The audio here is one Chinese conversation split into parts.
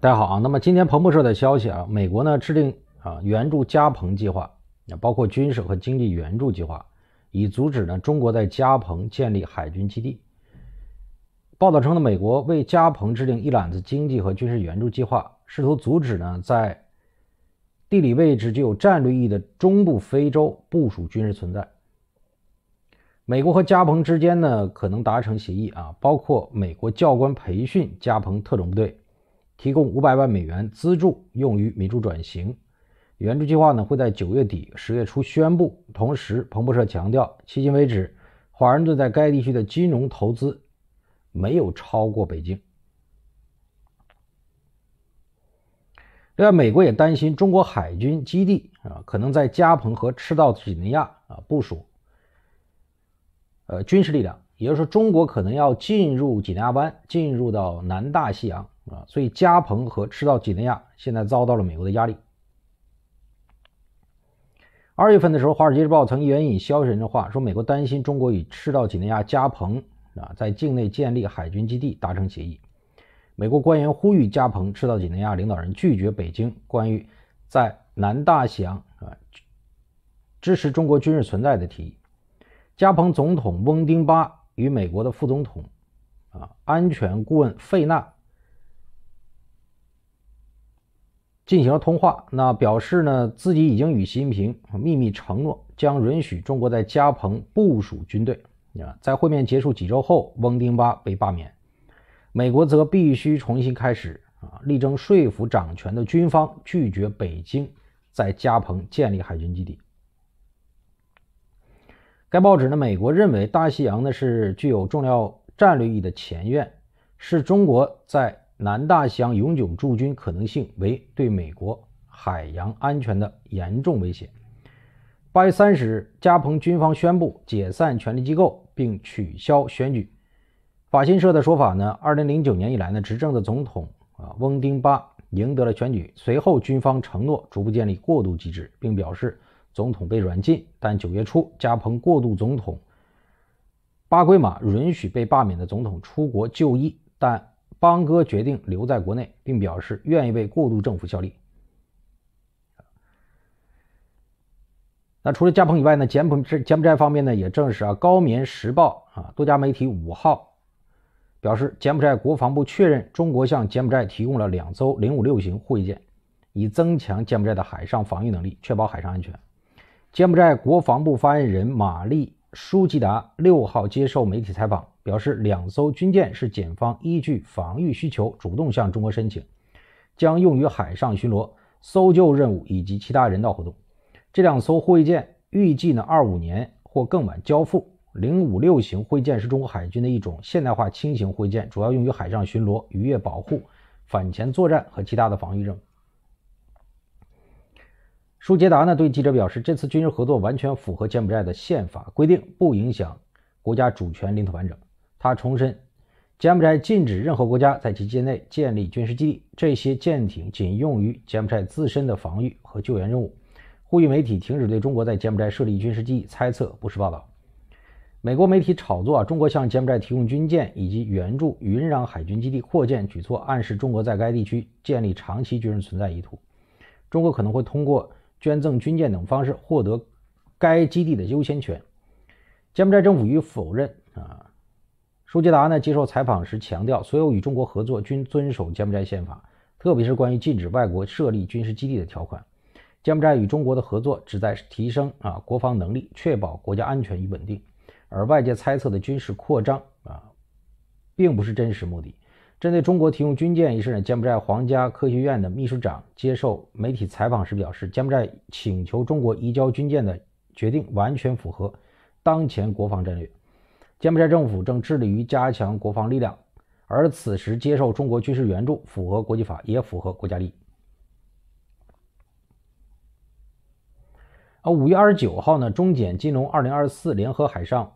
大家好啊，那么今天彭博社的消息啊，美国呢制定啊援助加蓬计划，包括军事和经济援助计划，以阻止呢中国在加蓬建立海军基地。报道称呢，美国为加蓬制定一揽子经济和军事援助计划，试图阻止呢在地理位置具有战略意义的中部非洲部署军事存在。美国和加蓬之间呢可能达成协议啊，包括美国教官培训加蓬特种部队。提供五百万美元资助用于民主转型援助计划呢？会在九月底十月初宣布。同时，彭博社强调，迄今为止，华盛顿在该地区的金融投资没有超过北京。另外，美国也担心中国海军基地啊可能在加蓬和赤道几内亚啊部署呃军事力量。也就是说，中国可能要进入几内亚湾，进入到南大西洋啊，所以加蓬和赤道几内亚现在遭到了美国的压力。二月份的时候，《华尔街日报》曾援引消息人的话说，美国担心中国与赤道几内亚加蓬啊在境内建立海军基地达成协议。美国官员呼吁加蓬、赤道几内亚领导人拒绝北京关于在南大西洋啊支持中国军事存在的提议。加蓬总统翁丁巴。与美国的副总统、啊安全顾问费纳进行了通话，那表示呢自己已经与习近平秘密承诺，将允许中国在加蓬部署军队。啊，在会面结束几周后，翁丁巴被罢免，美国则必须重新开始啊，力争说服掌权的军方拒绝北京在加蓬建立海军基地。该报纸呢，美国认为大西洋呢是具有重要战略意义的前院，是中国在南大西洋永久驻军可能性为对美国海洋安全的严重威胁。八月三十日，加蓬军方宣布解散权力机构并取消选举。法新社的说法呢，二零零九年以来呢，执政的总统啊翁丁巴赢得了选举，随后军方承诺逐步建立过渡机制，并表示。总统被软禁，但九月初，加蓬过渡总统巴圭马允许被罢免的总统出国就医，但邦哥决定留在国内，并表示愿意为过渡政府效力。那除了加蓬以外呢？柬埔寨柬埔寨方面呢也证实啊，《高棉时报》啊多家媒体五号表示，柬埔寨国防部确认，中国向柬埔寨提供了两艘零五六型护卫舰，以增强柬埔寨的海上防御能力，确保海上安全。柬埔寨国防部发言人玛丽舒吉达六号接受媒体采访，表示两艘军舰是柬方依据防御需求主动向中国申请，将用于海上巡逻、搜救任务以及其他人道活动。这两艘护卫舰预计呢二五年或更晚交付。零五六型护卫舰是中国海军的一种现代化轻型护卫舰，主要用于海上巡逻、渔业保护、反潜作战和其他的防御任务。舒杰达呢对记者表示，这次军事合作完全符合柬埔寨的宪法规定，不影响国家主权领土完整。他重申，柬埔寨禁止任何国家在其境内建立军事基地，这些舰艇仅用于柬埔寨自身的防御和救援任务。呼吁媒体停止对中国在柬埔寨设立军事基地猜测不实报道。美国媒体炒作啊，中国向柬埔寨提供军舰以及援助云壤海军基地扩建举措，暗示中国在该地区建立长期军事存在意图。中国可能会通过。捐赠军舰等方式获得该基地的优先权。柬埔寨政府予以否认。啊，舒杰达呢？接受采访时强调，所有与中国合作均遵守柬埔寨宪法，特别是关于禁止外国设立军事基地的条款。柬埔寨与中国的合作旨在提升啊国防能力，确保国家安全与稳定。而外界猜测的军事扩张啊，并不是真实目的。针对中国提供军舰一事呢，柬埔寨皇家科学院的秘书长接受媒体采访时表示，柬埔寨请求中国移交军舰的决定完全符合当前国防战略。柬埔寨政府正致力于加强国防力量，而此时接受中国军事援助符合国际法，也符合国家利益。而五月二十九号呢，中柬金融二零二四联合海上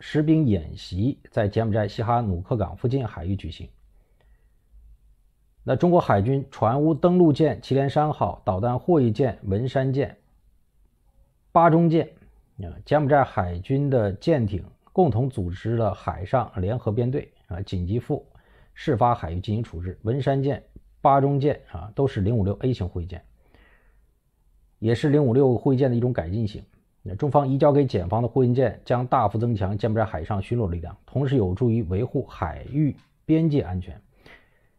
实兵演习在柬埔寨西哈努克港附近海域举行。那中国海军船坞登陆舰“祁连山号”、导弹护卫舰“文山舰”、巴中舰啊，柬埔寨海军的舰艇共同组织了海上联合编队啊，紧急赴事发海域进行处置。“文山舰”、“巴中舰”啊，都是零五六 A 型护卫舰，也是零五六护卫舰的一种改进型。中方移交给柬方的护卫舰将大幅增强柬埔寨海上巡逻力量，同时有助于维护海域边界安全，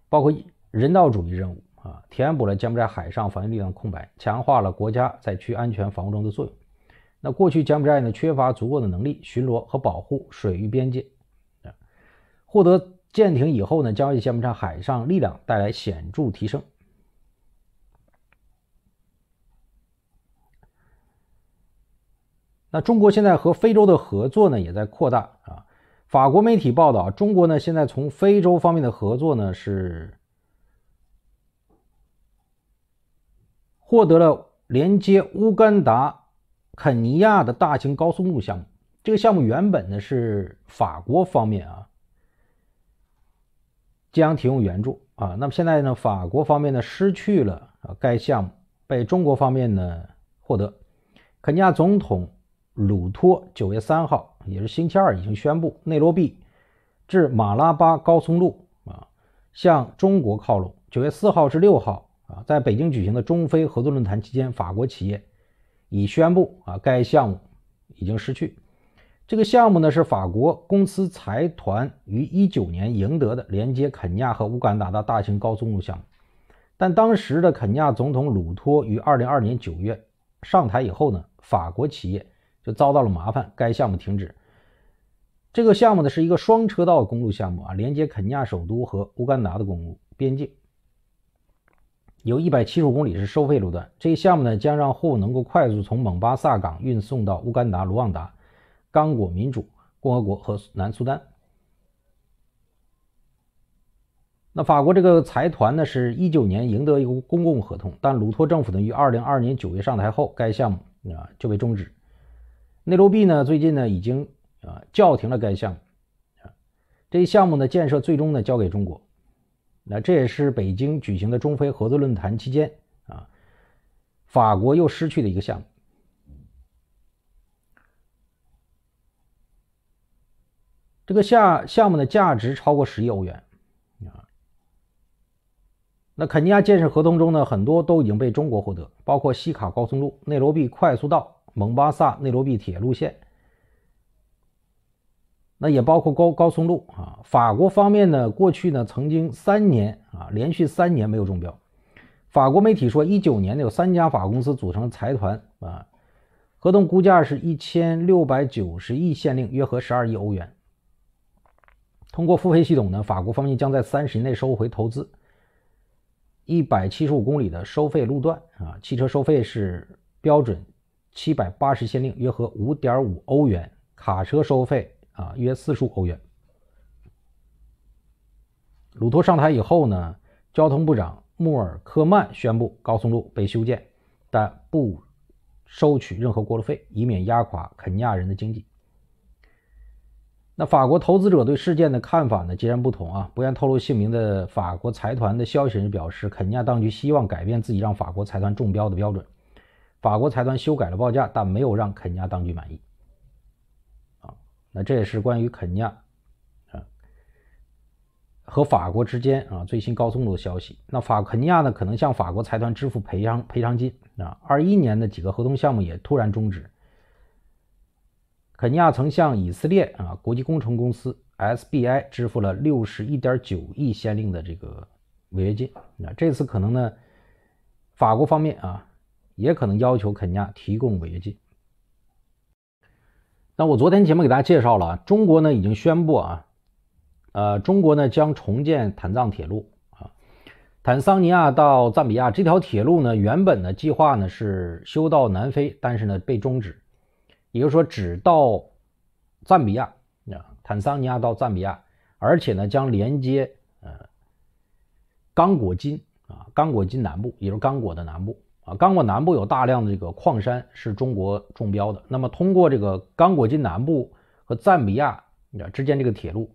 包括人道主义任务啊，填补了柬埔寨海上防御力量的空白，强化了国家在区安全防务中的作用。那过去柬埔寨呢缺乏足够的能力巡逻和保护水域边界，获得舰艇以后呢，将为柬埔寨海上力量带来显著提升。那中国现在和非洲的合作呢也在扩大啊。法国媒体报道，中国呢现在从非洲方面的合作呢是。获得了连接乌干达、肯尼亚的大型高速公路项目。这个项目原本呢是法国方面啊将提供援助啊，那么现在呢，法国方面呢失去了该项目，被中国方面呢获得。肯尼亚总统鲁托九月三号，也是星期二，已经宣布内罗毕至马拉巴高速路啊向中国靠拢。九月四号至六号。啊，在北京举行的中非合作论坛期间，法国企业已宣布，啊，该项目已经失去。这个项目呢，是法国公司财团于一九年赢得的连接肯尼亚和乌干达的大型高速公路项目。但当时的肯尼亚总统鲁托于二零二年九月上台以后呢，法国企业就遭到了麻烦，该项目停止。这个项目呢，是一个双车道公路项目啊，连接肯尼亚首都和乌干达的公路边境。有一百七十公里是收费路段。这一项目呢，将让货物能够快速从蒙巴萨港运送到乌干达、卢旺达、刚果民主共和国和南苏丹。那法国这个财团呢，是一九年赢得一个公共合同，但鲁托政府呢于二零二二年九月上台后，该项目啊就被终止。内罗毕呢，最近呢已经啊叫停了该项目。这一项目的建设最终呢交给中国。那这也是北京举行的中非合作论坛期间啊，法国又失去的一个项目。这个项项目的价值超过十亿欧元啊。那肯尼亚建设合同中呢，很多都已经被中国获得，包括西卡高速路、内罗毕快速道、蒙巴萨内罗毕铁路线。那也包括高高松路啊。法国方面呢，过去呢曾经三年啊连续三年没有中标。法国媒体说，一九年有三家法公司组成财团啊，合同估价是一千六百九十亿限令，约合十二亿欧元。通过付费系统呢，法国方面将在三十年内收回投资。一百七十五公里的收费路段啊，汽车收费是标准七百八十先令，约合五点五欧元，卡车收费。啊，约四十五欧元。鲁托上台以后呢，交通部长穆尔科曼宣布高速路被修建，但不收取任何过路费，以免压垮肯尼亚人的经济。那法国投资者对事件的看法呢，截然不同啊。不愿透露姓名的法国财团的消息人士表示，肯尼亚当局希望改变自己让法国财团中标的标准。法国财团修改了报价，但没有让肯尼亚当局满意。那这也是关于肯尼亚，啊，和法国之间啊最新高冲的消息。那法肯尼亚呢，可能向法国财团支付赔偿赔偿金啊。二一年的几个合同项目也突然终止。肯尼亚曾向以色列啊国际工程公司 SBI 支付了六十一点九亿先令的这个违约金。那这次可能呢，法国方面啊，也可能要求肯尼亚提供违约金。那我昨天节目给大家介绍了，中国呢已经宣布啊，呃，中国呢将重建坦藏铁路啊，坦桑尼亚到赞比亚这条铁路呢，原本的计划呢是修到南非，但是呢被终止，也就是说只到赞比亚啊，坦桑尼亚到赞比亚，而且呢将连接呃，刚果金啊，刚果金南部，也就是刚果的南部。啊，刚果南部有大量的这个矿山是中国中标的。那么，通过这个刚果金南部和赞比亚之间这个铁路，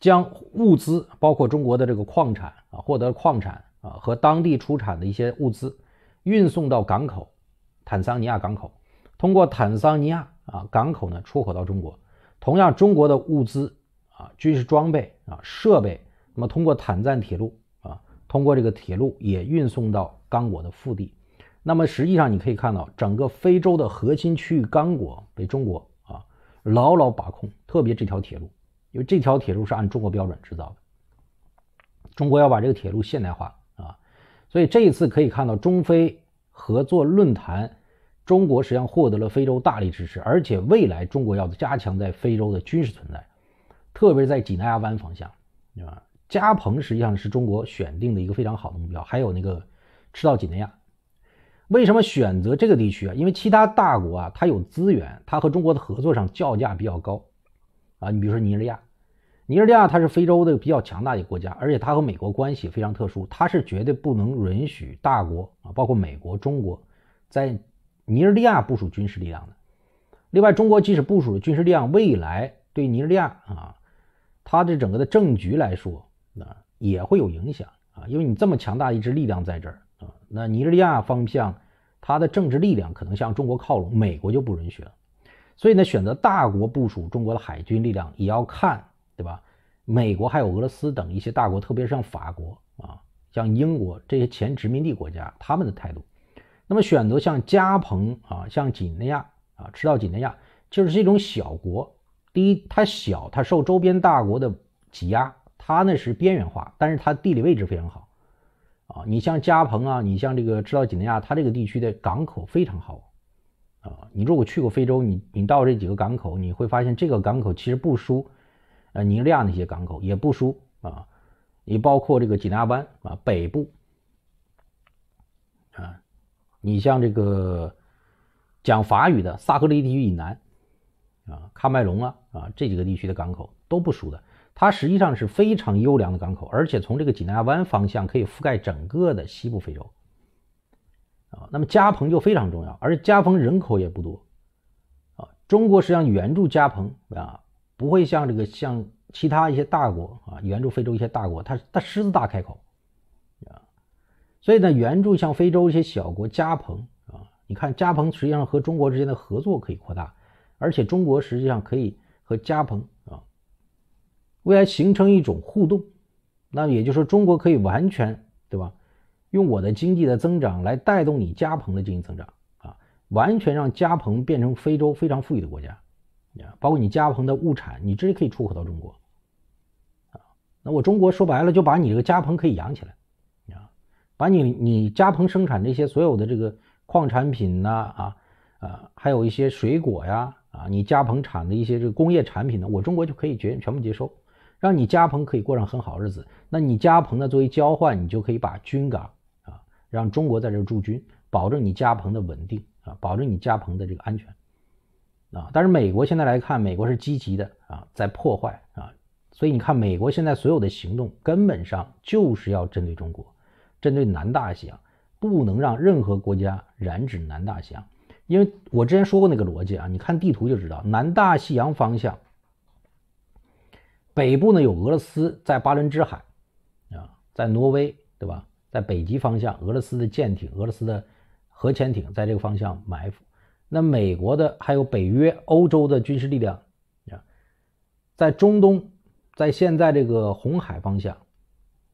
将物资，包括中国的这个矿产啊，获得矿产啊和当地出产的一些物资，运送到港口坦桑尼亚港口，通过坦桑尼亚啊港口呢出口到中国。同样，中国的物资啊，军事装备啊，设备，那么通过坦赞铁路啊，通过这个铁路也运送到刚果的腹地。那么实际上你可以看到，整个非洲的核心区域——刚果被中国啊牢牢把控，特别这条铁路，因为这条铁路是按中国标准制造的。中国要把这个铁路现代化啊，所以这一次可以看到中非合作论坛，中国实际上获得了非洲大力支持，而且未来中国要加强在非洲的军事存在，特别在几内亚湾方向，对吧？加蓬实际上是中国选定的一个非常好的目标，还有那个赤道几内亚。为什么选择这个地区啊？因为其他大国啊，它有资源，它和中国的合作上叫价比较高，啊，你比如说尼日利亚，尼日利亚它是非洲的比较强大的国家，而且它和美国关系非常特殊，它是绝对不能允许大国啊，包括美国、中国，在尼日利亚部署军事力量的。另外，中国即使部署了军事力量，未来对尼日利亚啊，它的整个的政局来说啊，也会有影响啊，因为你这么强大一支力量在这儿。那尼日利亚方向，它的政治力量可能向中国靠拢，美国就不允许了。所以呢，选择大国部署中国的海军力量，也要看，对吧？美国还有俄罗斯等一些大国，特别是像法国啊、像英国这些前殖民地国家，他们的态度。那么选择像加蓬啊、像几内亚啊，赤道几内亚，就是这种小国。第一，它小，它受周边大国的挤压，它那是边缘化，但是它地理位置非常好。啊，你像加蓬啊，你像这个，知道几内亚，它这个地区的港口非常好，啊，你如果去过非洲，你你到这几个港口，你会发现这个港口其实不输，呃，尼日利亚那些港口也不输啊，你包括这个几内湾啊北部，啊，你像这个讲法语的萨克雷地区以南，啊，喀麦隆啊啊这几个地区的港口都不输的。它实际上是非常优良的港口，而且从这个几内亚湾方向可以覆盖整个的西部非洲，啊，那么加蓬就非常重要，而且加蓬人口也不多，啊，中国实际上援助加蓬啊，不会像这个像其他一些大国啊援助非洲一些大国，它它狮子大开口，啊，所以呢援助像非洲一些小国加蓬啊，你看加蓬实际上和中国之间的合作可以扩大，而且中国实际上可以和加蓬。未来形成一种互动，那也就是说，中国可以完全，对吧？用我的经济的增长来带动你加蓬的经济增长啊，完全让加蓬变成非洲非常富裕的国家。啊，包括你加蓬的物产，你直接可以出口到中国，啊，那我中国说白了就把你这个加蓬可以养起来啊，把你你加蓬生产这些所有的这个矿产品呐，啊，啊，还有一些水果呀，啊，你加蓬产的一些这个工业产品呢，我中国就可以全全部接收。让你加蓬可以过上很好日子，那你加蓬呢？作为交换，你就可以把军港啊，让中国在这驻军，保证你加蓬的稳定啊，保证你加蓬的这个安全啊。但是美国现在来看，美国是积极的啊，在破坏啊。所以你看，美国现在所有的行动根本上就是要针对中国，针对南大西洋，不能让任何国家染指南大西洋，因为我之前说过那个逻辑啊，你看地图就知道，南大西洋方向。北部呢有俄罗斯在巴伦支海，啊，在挪威，对吧？在北极方向，俄罗斯的舰艇、俄罗斯的核潜艇在这个方向埋伏。那美国的还有北约欧洲的军事力量啊，在中东，在现在这个红海方向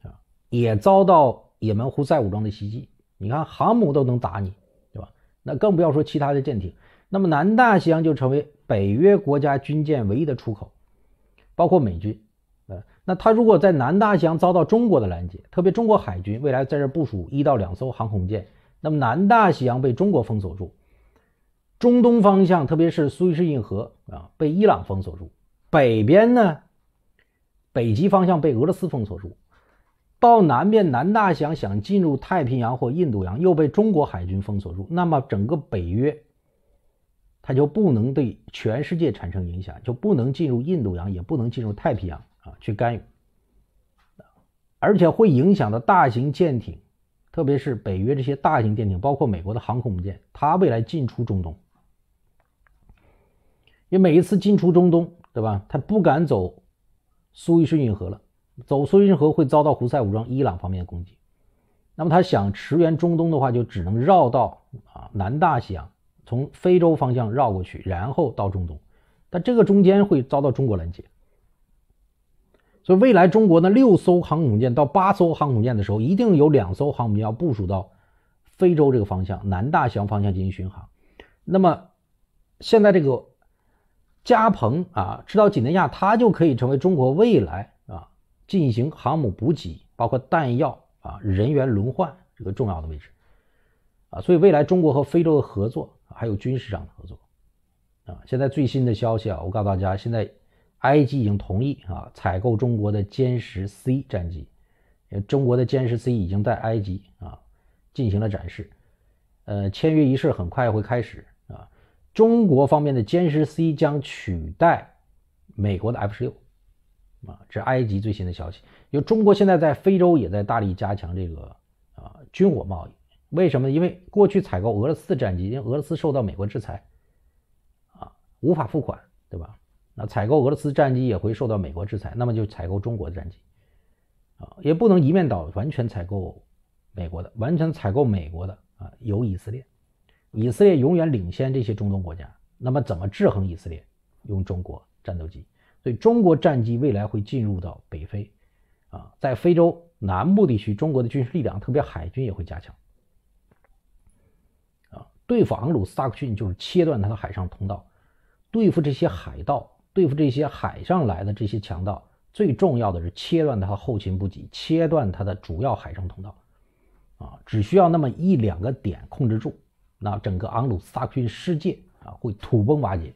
啊，也遭到也门胡塞武装的袭击。你看航母都能打你，对吧？那更不要说其他的舰艇。那么南大西洋就成为北约国家军舰唯一的出口。包括美军，呃，那他如果在南大西洋遭到中国的拦截，特别中国海军未来在这部署一到两艘航空舰，那么南大西洋被中国封锁住；中东方向，特别是苏伊士运河啊，被伊朗封锁住；北边呢，北极方向被俄罗斯封锁住；到南边，南大西洋想进入太平洋或印度洋又被中国海军封锁住。那么整个北约。它就不能对全世界产生影响，就不能进入印度洋，也不能进入太平洋啊，去干预，而且会影响到大型舰艇，特别是北约这些大型舰艇，包括美国的航空母舰，它未来进出中东，因为每一次进出中东，对吧？它不敢走苏伊士运河了，走苏伊士运河会遭到胡塞武装、伊朗方面的攻击，那么它想驰援中东的话，就只能绕道啊南大西洋。从非洲方向绕过去，然后到中东，但这个中间会遭到中国拦截，所以未来中国呢六艘航空舰到八艘航空舰的时候，一定有两艘航母要部署到非洲这个方向，南大西洋方向进行巡航。那么现在这个加蓬啊，直到几内亚，它就可以成为中国未来啊进行航母补给，包括弹药啊、人员轮换这个重要的位置啊。所以未来中国和非洲的合作。还有军事上的合作，啊，现在最新的消息啊，我告诉大家，现在埃及已经同意啊采购中国的歼十 C 战机，呃，中国的歼十 C 已经在埃及啊进行了展示，呃，签约仪式很快会开始啊，中国方面的歼十 C 将取代美国的 F 十六，啊，这是埃及最新的消息。因为中国现在在非洲也在大力加强这个啊军火贸易。为什么？因为过去采购俄罗斯战机，因为俄罗斯受到美国制裁，啊，无法付款，对吧？那采购俄罗斯战机也会受到美国制裁，那么就采购中国的战机，啊，也不能一面倒，完全采购美国的，完全采购美国的，啊，有以色列，以色列永远领先这些中东国家，那么怎么制衡以色列？用中国战斗机，所以中国战机未来会进入到北非，啊，在非洲南部地区，中国的军事力量，特别海军也会加强。对付昂鲁萨克逊就是切断他的海上通道，对付这些海盗，对付这些海上来的这些强盗，最重要的是切断他的后勤补给，切断他的主要海上通道。啊，只需要那么一两个点控制住，那整个昂鲁萨克逊世界啊会土崩瓦解。